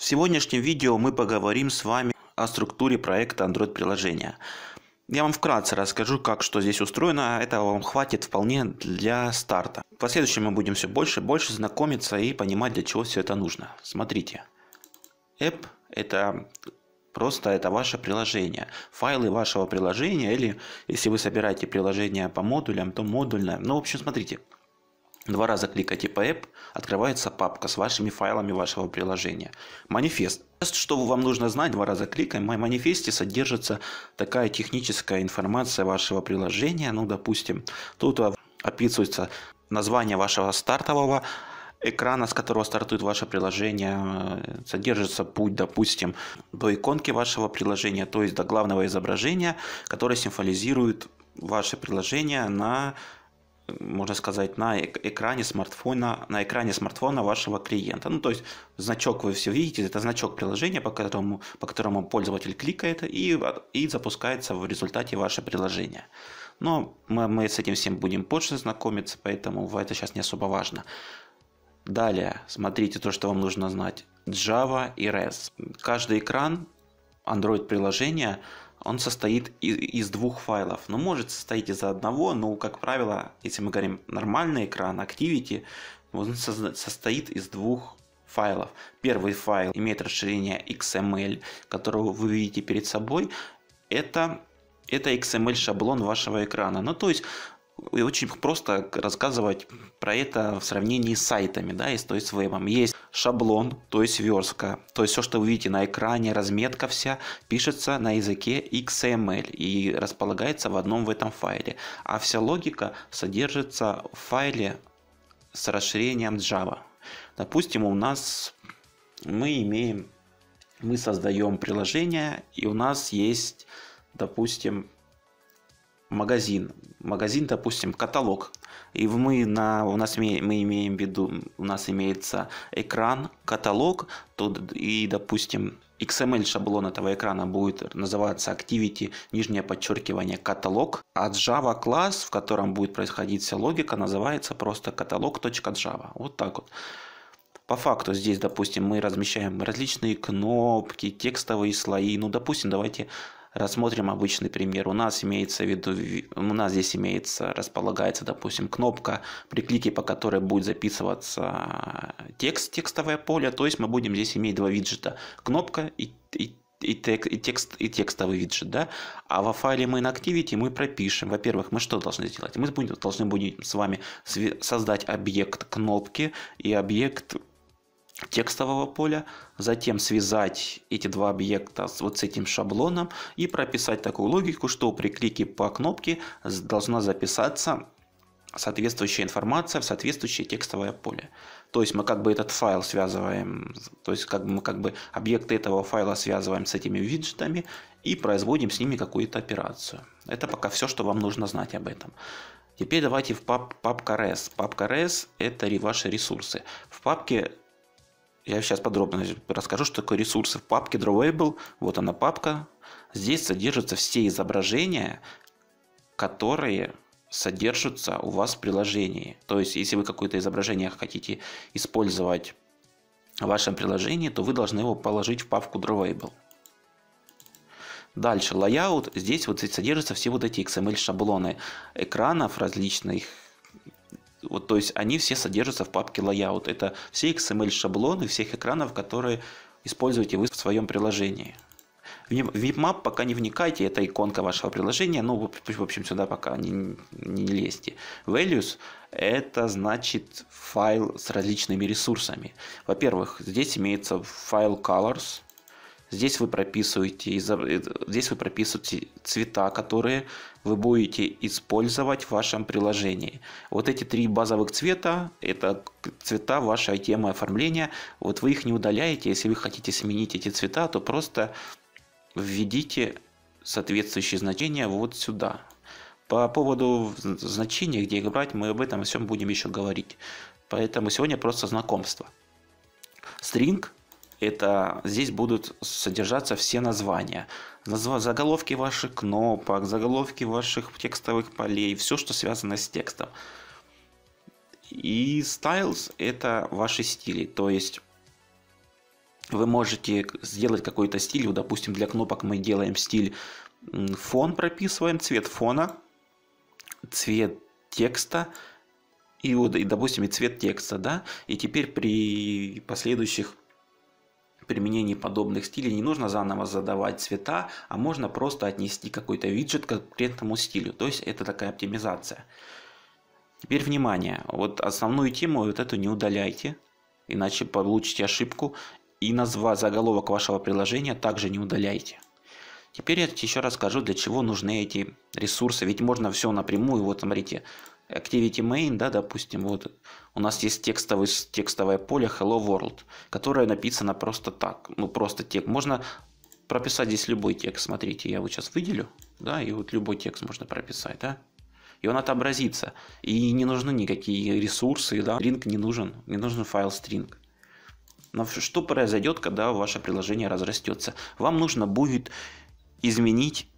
В сегодняшнем видео мы поговорим с вами о структуре проекта Android-приложения. Я вам вкратце расскажу, как что здесь устроено, а этого вам хватит вполне для старта. В последующем мы будем все больше и больше знакомиться и понимать, для чего все это нужно. Смотрите. App – это просто это ваше приложение. Файлы вашего приложения или если вы собираете приложение по модулям, то модульное. Ну, в общем, смотрите. Смотрите. Два раза кликайте по App, открывается папка с вашими файлами вашего приложения. Манифест. Что вам нужно знать, два раза кликаем. В моем манифесте содержится такая техническая информация вашего приложения. Ну, допустим, тут а, описывается название вашего стартового экрана, с которого стартует ваше приложение, содержится путь, допустим, до иконки вашего приложения, то есть до главного изображения, которое символизирует ваше приложение на можно сказать, на экране смартфона, на экране смартфона вашего клиента. Ну, то есть значок вы все видите, это значок приложения, по которому, по которому пользователь кликает и, и запускается в результате ваше приложение. Но мы, мы с этим всем будем позже знакомиться, поэтому это сейчас не особо важно. Далее, смотрите то, что вам нужно знать. Java и REST. Каждый экран Android-приложения – он состоит из двух файлов, но ну, может состоять из одного, но, как правило, если мы говорим нормальный экран, Activity, он состоит из двух файлов. Первый файл имеет расширение XML, которого вы видите перед собой. Это, это XML-шаблон вашего экрана. Ну, то есть и очень просто рассказывать про это в сравнении с сайтами, да, и с, то есть с вебом. Есть шаблон, то есть верстка, то есть все, что вы видите на экране, разметка вся, пишется на языке XML эм и располагается в одном в этом файле. А вся логика содержится в файле с расширением Java. Допустим, у нас мы имеем, мы создаем приложение, и у нас есть, допустим, магазин, магазин, допустим, каталог, и мы на, у нас мы имеем в виду, у нас имеется экран, каталог, то, и, допустим, XML шаблон этого экрана будет называться Activity, нижнее подчеркивание, каталог, а Java класс, в котором будет происходить вся логика, называется просто каталог.java. Вот так вот. По факту здесь, допустим, мы размещаем различные кнопки, текстовые слои. Ну, допустим, давайте Рассмотрим обычный пример. У нас имеется в виду, у нас здесь имеется, располагается, допустим, кнопка, при клике по которой будет записываться э, текст, текстовое поле. То есть мы будем здесь иметь два виджета. Кнопка и, и и, тек, и, текст, и текстовый виджет, да, а во файле main activity мы пропишем, во-первых, мы что должны сделать? Мы будем, должны будем с вами создать объект кнопки и объект текстового поля, затем связать эти два объекта с вот с этим шаблоном и прописать такую логику, что при клике по кнопке должна записаться соответствующая информация в соответствующее текстовое поле. То есть мы как бы этот файл связываем, то есть как бы мы как бы объекты этого файла связываем с этими виджетами и производим с ними какую-то операцию. Это пока все, что вам нужно знать об этом. Теперь давайте в пап, папка res. Папка res это ваши ресурсы. В папке я сейчас подробно расскажу, что такое ресурсы в папке Drawable. Вот она папка. Здесь содержатся все изображения, которые содержатся у вас в приложении. То есть, если вы какое-то изображение хотите использовать в вашем приложении, то вы должны его положить в папку Drawable. Дальше, layout. Здесь вот содержатся все вот эти XML-шаблоны экранов различных вот, то есть они все содержатся в папке layout. Это все XML-шаблоны всех экранов, которые используете вы в своем приложении. В VipMap пока не вникайте, это иконка вашего приложения, ну, в общем, сюда пока не, не лезьте. Values – это значит файл с различными ресурсами. Во-первых, здесь имеется файл colors, Здесь вы прописываете, э, здесь вы прописываете цвета, которые вы будете использовать в вашем приложении. Вот эти три базовых цвета, это цвета вашей темы оформления. Вот вы их не удаляете. Если вы хотите сменить эти цвета, то просто введите соответствующие значения вот сюда. По поводу значения, где их брать, мы об этом всем будем еще говорить. Поэтому сегодня просто знакомство. String это здесь будут содержаться все названия. Назва, заголовки ваших кнопок, заголовки ваших текстовых полей, все, что связано с текстом. И styles – это ваши стили, то есть вы можете сделать какой-то стиль, допустим, для кнопок мы делаем стиль фон, прописываем цвет фона, цвет текста, и, вот, и допустим, и цвет текста, да, и теперь при последующих применении подобных стилей не нужно заново задавать цвета, а можно просто отнести какой-то виджет к конкретному стилю. То есть это такая оптимизация. Теперь внимание, вот основную тему вот эту не удаляйте, иначе получите ошибку. И назва заголовок вашего приложения также не удаляйте. Теперь я еще расскажу, для чего нужны эти ресурсы. Ведь можно все напрямую, вот смотрите, Activity main, да, допустим, вот у нас есть текстовое текстовое поле Hello World, которое написано просто так, ну просто текст. Можно прописать здесь любой текст, смотрите, я его сейчас выделю, да, и вот любой текст можно прописать, да, и он отобразится, и не нужны никакие ресурсы, да, стринг не нужен, не нужен файл string. Но что произойдет, когда ваше приложение разрастется? Вам нужно будет изменить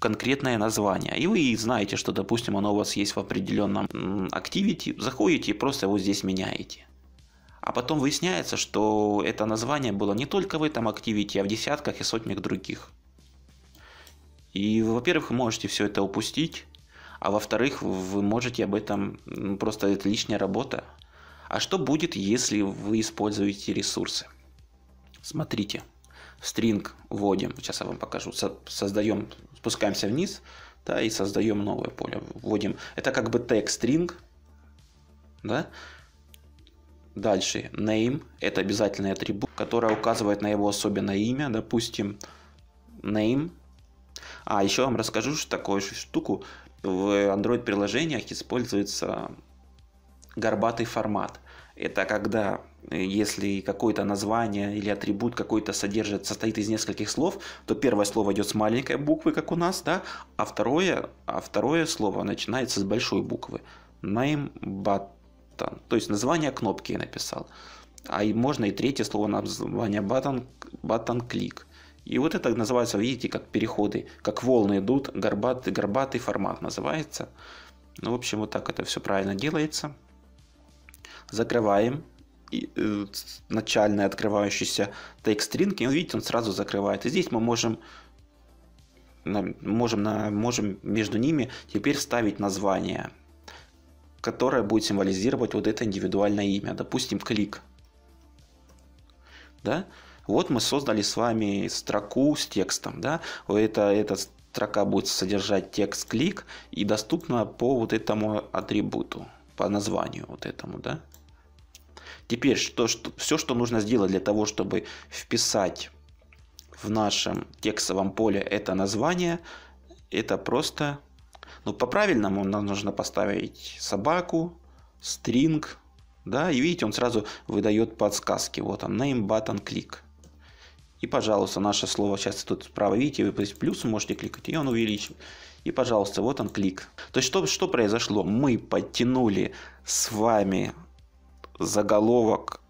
конкретное название. И вы знаете, что, допустим, оно у вас есть в определенном activity, заходите и просто его здесь меняете. А потом выясняется, что это название было не только в этом activity, а в десятках и сотнях других. И, во-первых, вы можете все это упустить, а во-вторых, вы можете об этом, просто это лишняя работа. А что будет, если вы используете ресурсы? Смотрите, в вводим, сейчас я вам покажу, создаем спускаемся вниз, да, и создаем новое поле. Вводим. Это как бы tag string, да. Дальше name – это обязательный атрибут, который указывает на его особенное имя, допустим, name. А еще вам расскажу что такую штуку. В Android-приложениях используется горбатый формат – это когда, э, если какое-то название или атрибут какой-то содержит, состоит из нескольких слов, то первое слово идет с маленькой буквы, как у нас, да, а второе, а второе слово начинается с большой буквы. Name button. То есть название кнопки я написал. А и можно и третье слово название button, button click. И вот это называется, видите, как переходы, как волны идут, горбатый, горбатый формат называется. Ну, в общем, вот так это все правильно делается закрываем и, э, начально открывающийся text-string, и видите, он сразу закрывает. И здесь мы можем, можем, на, можем между ними теперь вставить название, которое будет символизировать вот это индивидуальное имя. Допустим, клик. Да? Вот мы создали с вами строку с текстом. Да? Это, эта строка будет содержать текст клик и доступна по вот этому атрибуту, по названию вот этому. Да? Теперь, что, что, все, что нужно сделать для того, чтобы вписать в нашем текстовом поле это название, это просто... Ну, по-правильному нам нужно поставить собаку, стринг, да, и видите, он сразу выдает подсказки. Вот он, name button click. И, пожалуйста, наше слово сейчас тут справа, видите, вы плюс можете кликать, и он увеличит. И, пожалуйста, вот он клик. То есть, что, что произошло? Мы подтянули с вами заголовок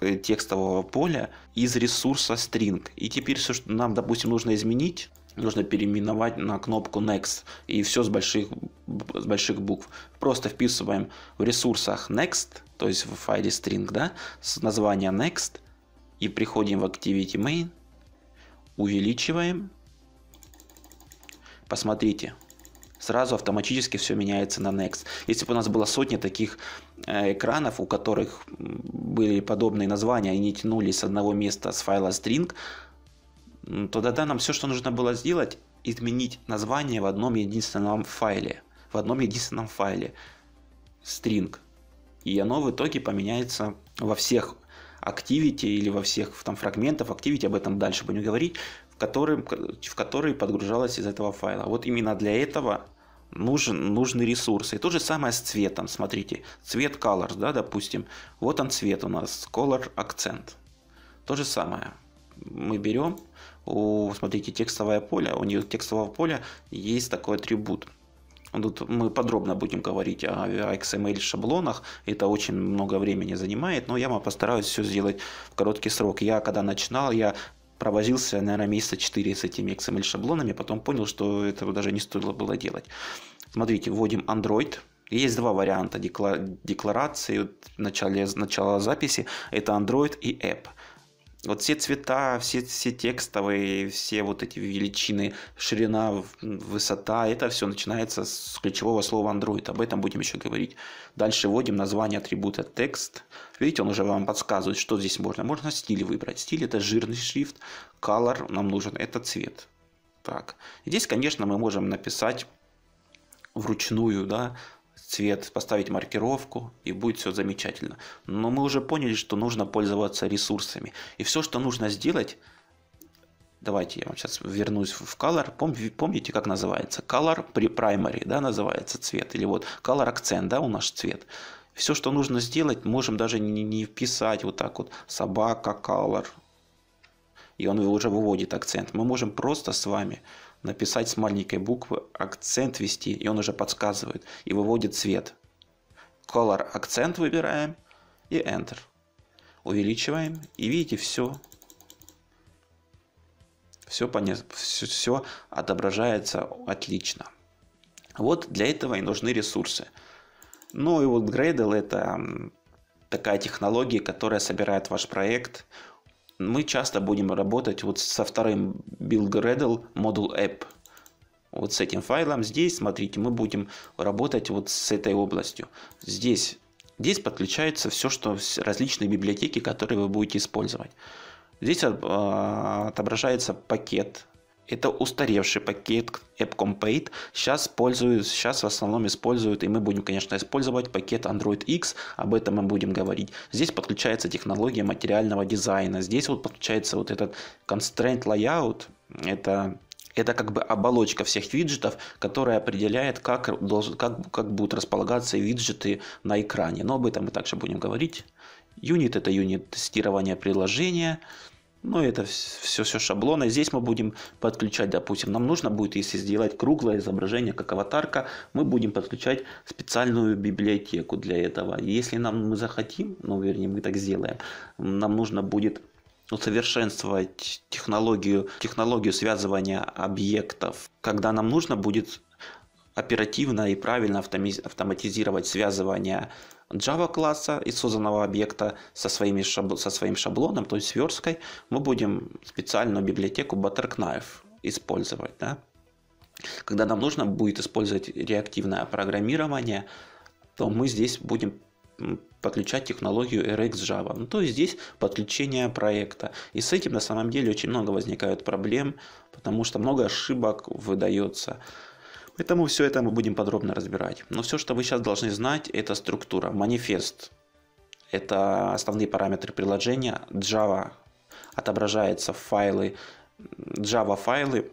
э, текстового поля из ресурса string. И теперь все, что нам, допустим, нужно изменить, нужно переименовать на кнопку next и все с больших, с больших букв. Просто вписываем в ресурсах next, то есть в файле string, да, с названия next и приходим в activity main, увеличиваем. Посмотрите, сразу автоматически все меняется на next. Если бы у нас было сотни таких Э, экранов, у которых были подобные названия, они тянулись с одного места с файла string, то тогда нам все, что нужно было сделать, изменить название в одном единственном файле. В одном единственном файле string. И оно в итоге поменяется во всех activity или во всех там фрагментах activity, об этом дальше будем говорить, в который, в который подгружалось из этого файла. Вот именно для этого нужен, нужный ресурс И то же самое с цветом. Смотрите, цвет colors, да, допустим. Вот он цвет у нас, color акцент. То же самое. Мы берем, у, смотрите, текстовое поле, у нее текстового поля есть такой атрибут. Ну, тут мы подробно будем говорить о XML шаблонах. Это очень много времени занимает, но я вам постараюсь все сделать в короткий срок. Я когда начинал, я провозился, наверное, месяца 4 с этими XML-шаблонами, потом понял, что этого даже не стоило было делать. Смотрите, вводим Android, есть два варианта декла... декларации в начале... начала записи. Это Android и App. Вот все цвета, все, все текстовые, все вот эти величины, ширина, высота, это все начинается с ключевого слова Android. Об этом будем еще говорить. Дальше вводим название атрибута текст. Видите, он уже вам подсказывает, что здесь можно. Можно стиль выбрать. Стиль это жирный шрифт, color нам нужен, это цвет. Так. Здесь, конечно, мы можем написать вручную, да, цвет, поставить маркировку, и будет все замечательно. Но мы уже поняли, что нужно пользоваться ресурсами. И все, что нужно сделать, давайте я вам сейчас вернусь в color, Пом, помните, как называется? Color при primary, да, называется цвет, или вот color акцент, да, у нас цвет. Все, что нужно сделать, можем даже не, не вписать вот так вот, собака, color, и он уже выводит акцент. Мы можем просто с вами написать с маленькой буквы, акцент ввести, и он уже подсказывает, и выводит цвет. Color акцент выбираем и Enter. Увеличиваем, и видите, все. Все, все, все отображается отлично. Вот для этого и нужны ресурсы. Ну и вот Gradle это такая технология, которая собирает ваш проект, мы часто будем работать вот со вторым build-gradle module app. Вот с этим файлом здесь, смотрите, мы будем работать вот с этой областью. Здесь, здесь подключается все, что различные библиотеки, которые вы будете использовать. Здесь а, отображается пакет это устаревший пакет Appcom Сейчас, используют, сейчас в основном используют, и мы будем, конечно, использовать пакет Android X, об этом мы будем говорить. Здесь подключается технология материального дизайна, здесь вот подключается вот этот Constraint Layout, это это как бы оболочка всех виджетов, которая определяет, как, должен, как, как будут располагаться виджеты на экране. Но об этом мы также будем говорить. Юнит – это юнит тестирования приложения. Ну, это все, все шаблоны. Здесь мы будем подключать, допустим, нам нужно будет, если сделать круглое изображение, как аватарка, мы будем подключать специальную библиотеку для этого. Если нам мы захотим, ну, вернее, мы так сделаем, нам нужно будет усовершенствовать технологию, технологию связывания объектов, когда нам нужно будет оперативно и правильно автоматизировать связывание Java класса и созданного объекта со, своими шабл... со своим шаблоном, то есть сверской, мы будем специальную библиотеку Butterknife использовать. Да? Когда нам нужно будет использовать реактивное программирование, то мы здесь будем подключать технологию RxJava. Ну, то есть здесь подключение проекта. И с этим на самом деле очень много возникают проблем, потому что много ошибок выдается. Поэтому все это мы будем подробно разбирать. Но все, что вы сейчас должны знать, это структура, манифест. Это основные параметры приложения. Java отображается в файлы, Java файлы,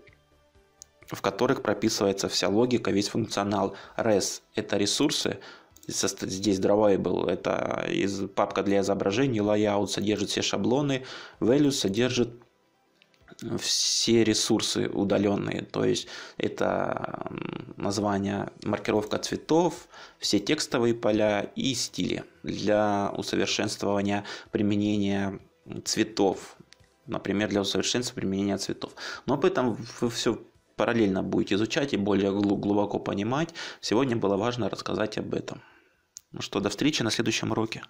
в которых прописывается вся логика, весь функционал. RES – это ресурсы, здесь drawable – это из папка для изображений, layout содержит все шаблоны, value содержит все ресурсы удаленные, то есть это название, маркировка цветов, все текстовые поля и стили для усовершенствования применения цветов, например, для усовершенствования применения цветов. Но об этом вы все параллельно будете изучать и более глубоко понимать. Сегодня было важно рассказать об этом. Ну что, до встречи на следующем уроке.